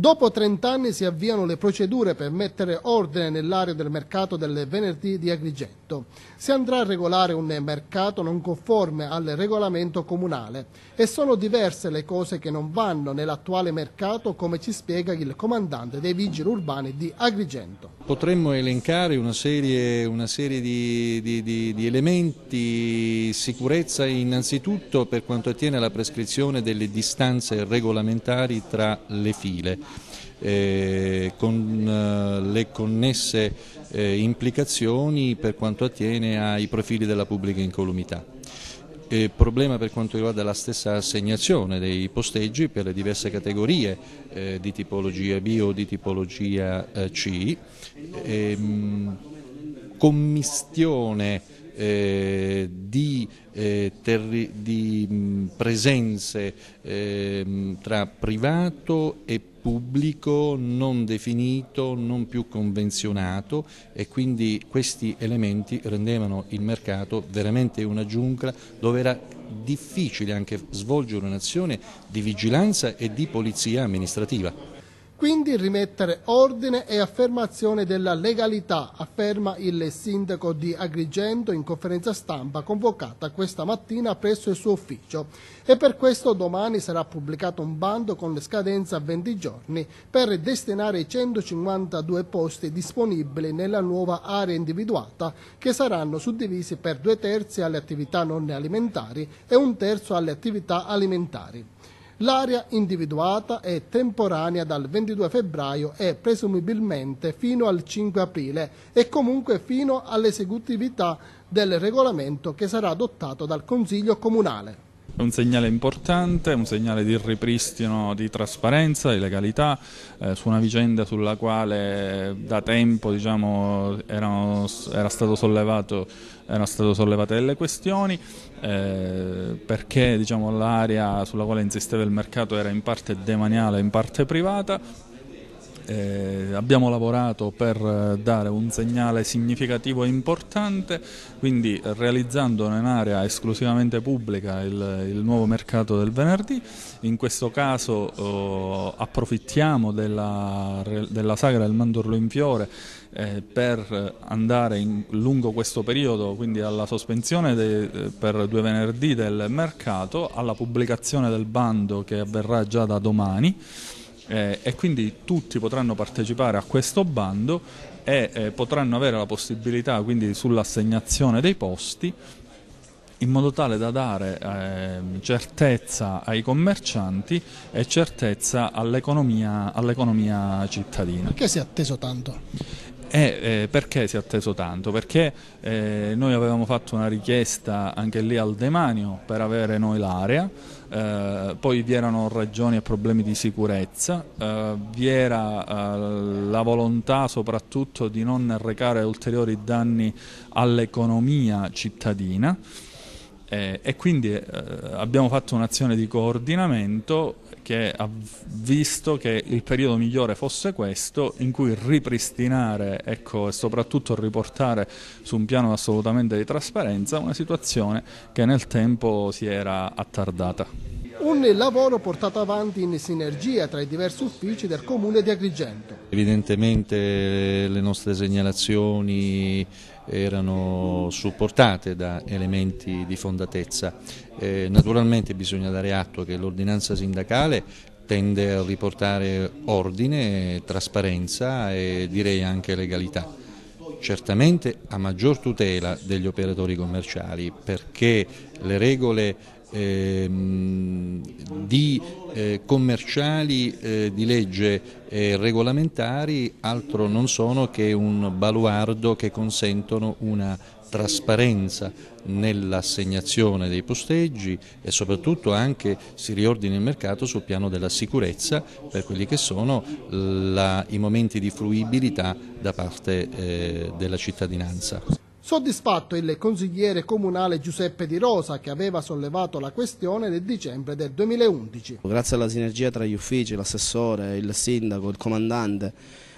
Dopo 30 anni si avviano le procedure per mettere ordine nell'area del mercato del venerdì di Agrigento. Si andrà a regolare un mercato non conforme al regolamento comunale e sono diverse le cose che non vanno nell'attuale mercato come ci spiega il comandante dei vigili urbani di Agrigento potremmo elencare una serie, una serie di, di, di, di, elementi, sicurezza innanzitutto per quanto attiene alla prescrizione delle distanze regolamentari tra le file, eh, con eh, le connesse eh, implicazioni per quanto attiene ai profili della pubblica incolumità eh, problema per quanto riguarda la stessa assegnazione dei posteggi per le diverse categorie eh, di tipologia B o di tipologia eh, C, ehm, commistione eh, di, eh, di, presenze eh, tra privato e pubblico pubblico, non definito, non più convenzionato e quindi questi elementi rendevano il mercato veramente una giungla dove era difficile anche svolgere un'azione di vigilanza e di polizia amministrativa quindi rimettere ordine e affermazione della legalità, afferma il sindaco di Agrigento in conferenza stampa convocata questa mattina presso il suo ufficio. E per questo domani sarà pubblicato un bando con scadenza a 20 giorni per destinare i 152 posti disponibili nella nuova area individuata che saranno suddivisi per due terzi alle attività non alimentari e un terzo alle attività alimentari. L'area individuata è temporanea dal 22 febbraio e presumibilmente fino al 5 aprile e comunque fino all'esecutività del regolamento che sarà adottato dal Consiglio Comunale. un segnale importante, un segnale di ripristino di trasparenza, di legalità, eh, su una vicenda sulla quale da tempo diciamo, erano era stato sollevato erano state sollevate delle questioni eh, perché diciamo, l'area sulla quale insisteva il mercato era in parte demaniale e in parte privata eh, abbiamo lavorato per eh, dare un segnale significativo e importante, quindi eh, realizzando in un'area esclusivamente pubblica il, il, nuovo mercato del venerdì, in questo caso eh, approfittiamo della, della sagra del mandorlo in fiore eh, per eh, andare in, lungo questo periodo, quindi alla sospensione de, per due venerdì del mercato, alla pubblicazione del bando che avverrà già da domani eh, e quindi tutti potranno partecipare a questo bando e eh, potranno avere la possibilità quindi sull'assegnazione dei posti in modo tale da dare eh, certezza ai commercianti e certezza all'economia all cittadina. Perché si è atteso tanto? E eh, eh, perché si è atteso tanto? Perché eh, noi avevamo fatto una richiesta anche lì al demanio per avere noi l'area, eh, poi vi erano ragioni e problemi di sicurezza, eh, vi era eh, la volontà soprattutto di non recare ulteriori danni all'economia cittadina. Eh, e quindi eh, abbiamo fatto un'azione di coordinamento che ha visto che il periodo migliore fosse questo in cui ripristinare ecco, e soprattutto riportare su un piano assolutamente di trasparenza una situazione che nel tempo si era attardata un lavoro portato avanti in sinergia tra i diversi uffici del Comune di Agrigento. Evidentemente eh, le nostre segnalazioni erano supportate da elementi di fondatezza. Eh, naturalmente bisogna dare atto che l'ordinanza sindacale tende a riportare ordine, trasparenza e direi anche legalità. Certamente a maggior tutela degli operatori commerciali perché le regole ehm, di, eh, commerciali eh, di legge e regolamentari altro non sono che un baluardo che consentono una trasparenza nell'assegnazione dei posteggi e soprattutto anche si riordina il mercato sul piano della sicurezza per quelli che sono la, i momenti di fruibilità da parte eh, della cittadinanza. Soddisfatto il consigliere comunale Giuseppe Di Rosa che aveva sollevato la questione nel dicembre del 2011. Grazie alla sinergia tra gli uffici, l'assessore, il sindaco, il comandante,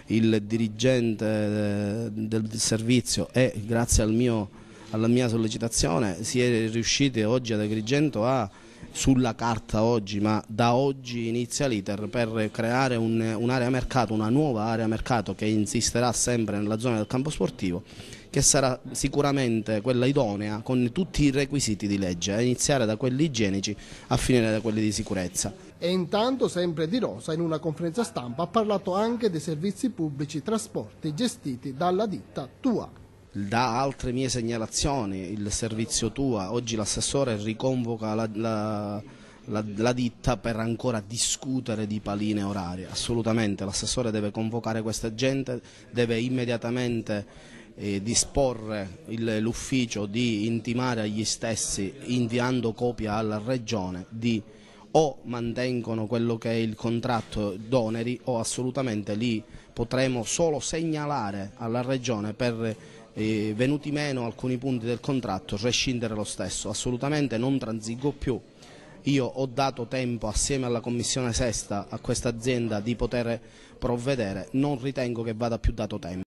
il dirigente eh, del servizio e grazie al mio, alla mia sollecitazione si è riusciti oggi ad Agrigento a sulla carta oggi, ma da oggi inizia l'iter per creare un'area un mercato, una nuova area mercato che insisterà sempre nella zona del campo sportivo che sarà sicuramente quella idonea con tutti i requisiti di legge, a iniziare da quelli igienici a finire da quelli di sicurezza. E intanto sempre Di Rosa in una conferenza stampa ha parlato anche dei servizi pubblici trasporti gestiti dalla ditta Tua da altre mie segnalazioni, il servizio tua, oggi l'assessore riconvoca la, la, la, la, ditta per ancora discutere di paline orarie, assolutamente, l'assessore deve convocare questa gente, deve immediatamente eh, disporre l'ufficio di intimare agli stessi inviando copia alla Regione di o mantengono quello che è il contratto d'oneri o assolutamente li potremo solo segnalare alla Regione per eh, venuti meno alcuni punti del contratto, rescindere lo stesso. Assolutamente non transigo più. Io ho dato tempo assieme alla Commissione Sesta a questa azienda di poter provvedere, non ritengo che vada più dato tempo.